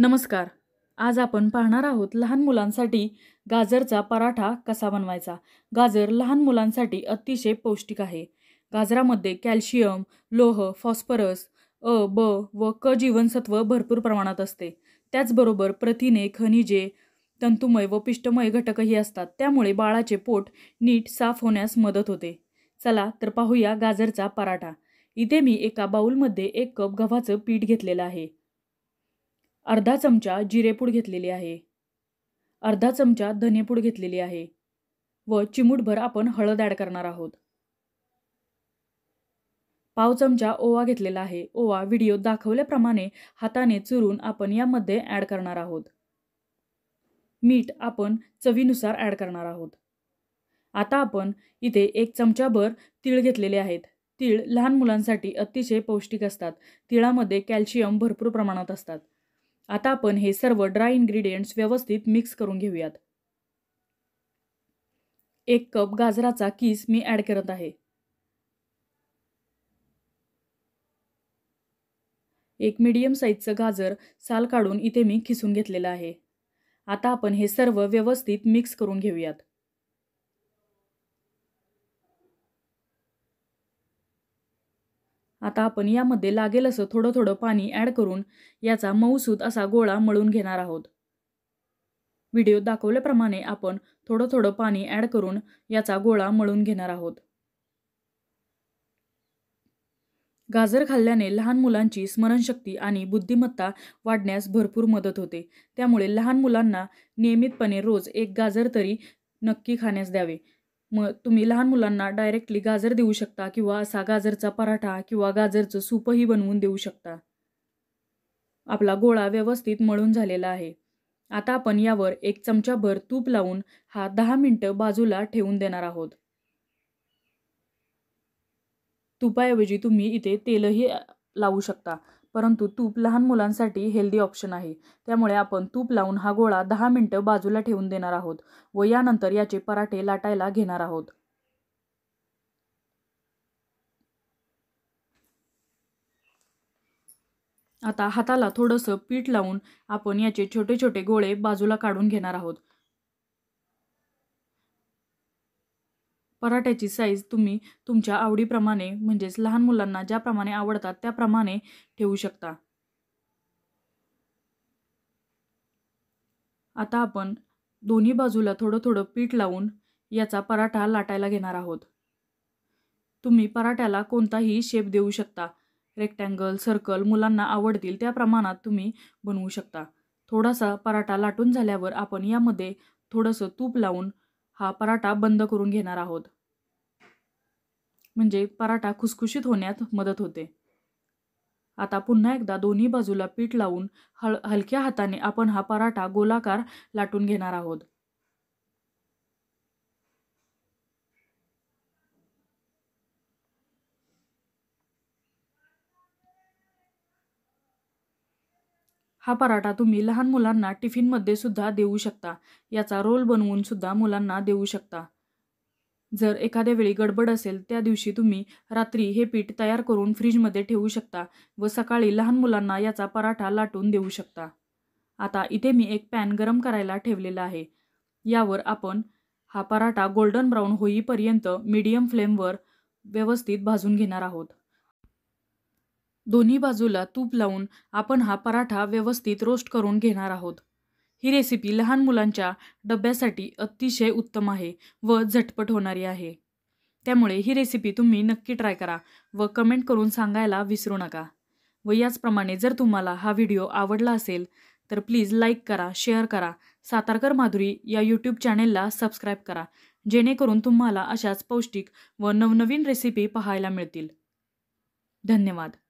नमस्कार आज आपण पाहणार आहोत लहान मुलांसाठी गाजरचा पराठा कसा बनवायचा गाजर लहान मुलांसाठी अतिशय पौष्टिक आहे गाजरामध्ये कॅल्शियम लोह फॉस्फरस अ ब व क जीवनसत्व भरपूर प्रमाणात असते त्याचबरोबर प्रथिने खनिजे तंतुमय व पिष्टमय घटकही असतात त्यामुळे बाळाचे पोट नीट साफ होण्यास मदत होते चला तर पाहूया गाजरचा पराठा इथे मी एका बाऊलमध्ये एक कप गव्हाचं पीठ घेतलेलं आहे अर्धा चमचा जिरेपूड घेतलेली आहे अर्धा चमचा धनेपूड घेतलेली आहे व चिमूटभर आपण हळद ॲड करणार आहोत पाव चमचा ओवा घेतलेला आहे ओवा व्हिडिओ दाखवल्याप्रमाणे हाताने चुरून आपण यामध्ये ॲड करणार आहोत मीठ आपण चवीनुसार ॲड करणार आहोत आता आपण इथे एक चमचाभर तीळ घेतलेले आहेत तीळ लहान मुलांसाठी अतिशय पौष्टिक असतात तिळामध्ये कॅल्शियम भरपूर प्रमाणात असतात आता आपण हे सर्व ड्राय इन्ग्रेडियंट्स व्यवस्थित मिक्स करून घेऊयात एक कप गाजराचा किस मी ॲड करत आहे एक मीडियम साईजचं गाजर साल काढून इथे मी खिसून घेतलेलं आहे आता आपण हे सर्व व्यवस्थित मिक्स करून घेऊयात आता आपण यामध्ये लागेल असं थोडं थोडं पाणी ॲड करून याचा मऊसूद असा गोळा मळून घेणार आहोत व्हिडिओ दाखवल्याप्रमाणे आपण थोडं थोडं पाणी ॲड करून याचा गोळा मळून घेणार आहोत गाजर खाल्ल्याने लहान मुलांची स्मरणशक्ती आणि बुद्धिमत्ता वाढण्यास भरपूर मदत होते त्यामुळे लहान मुलांना नियमितपणे रोज एक गाजर तरी नक्की खाण्यास द्यावे मग तुम्ही लहान मुलांना डायरेक्टली गाजर देऊ शकता किंवा असा गाजरचा पराठा किंवा गाजरचं सूपही बनवून देऊ शकता आपला गोळा व्यवस्थित मळून झालेला आहे आता आपण यावर एक चमचाभर तूप लावून हा दहा मिनटं बाजूला ठेवून देणार आहोत तुपाऐवजी तुम्ही इथे तेलही लावू शकता परंतु तूप लहान मुलांसाठी हेल्दी ऑप्शन आहे त्यामुळे आपण तूप लावून हा गोळा दहा मिनटं बाजूला ठेवून देणार आहोत व यानंतर याचे पराठे लाटायला घेणार आहोत आता हाताला थोडंसं पीठ लावून आपण याचे छोटे छोटे गोळे बाजूला काढून घेणार आहोत पराठ्याची साईज तुम्ही तुमच्या आवडीप्रमाणे म्हणजेच लहान मुलांना ज्याप्रमाणे आवडतात त्याप्रमाणे ठेवू शकता आता आपण दोन्ही बाजूला थोडं थोडं पीठ लावून याचा पराठा लाटायला घेणार आहोत तुम्ही पराठ्याला कोणताही शेप देऊ शकता रेक्टँगल सर्कल मुलांना आवडतील त्या प्रमाणात तुम्ही बनवू शकता थोडासा पराठा लाटून झाल्यावर आपण यामध्ये थोडंसं तूप लावून हा पराठा बंद करून घेणार आहोत म्हणजे पराठा खुसखुशीत होण्यात मदत होते आता पुन्हा एकदा दोन्ही बाजूला पीठ लावून हल हलक्या हाताने आपण हा पराठा गोलाकार लाटून घेणार आहोत हा पराठा तुम्ही लहान मुलांना टिफिनमध्ये सुद्धा देऊ शकता याचा रोल बनवून सुद्धा मुलांना देऊ शकता जर एखाद्या वेळी गडबड असेल त्या दिवशी तुम्ही रात्री हे पीठ तयार करून फ्रीजमध्ये ठेवू शकता व सकाळी लहान मुलांना याचा पराठा लाटून देऊ शकता आता इथे मी एक पॅन गरम करायला ठेवलेला आहे यावर आपण हा पराठा गोल्डन ब्राऊन होईपर्यंत मीडियम फ्लेमवर व्यवस्थित भाजून घेणार आहोत दोन्ही बाजूला तूप लावून आपण हा पराठा व्यवस्थित रोस्ट करून घेणार आहोत ही रेसिपी लहान मुलांच्या डब्यासाठी अतिशय उत्तम आहे व झटपट होणारी आहे त्यामुळे ही रेसिपी तुम्ही नक्की ट्राय करा व कमेंट करून सांगायला विसरू नका व याचप्रमाणे जर तुम्हाला हा व्हिडिओ आवडला असेल तर प्लीज लाईक करा शेअर करा सातारकर माधुरी या यूट्यूब चॅनेलला सबस्क्राईब करा जेणेकरून तुम्हाला अशाच पौष्टिक व नवनवीन रेसिपी पाहायला मिळतील धन्यवाद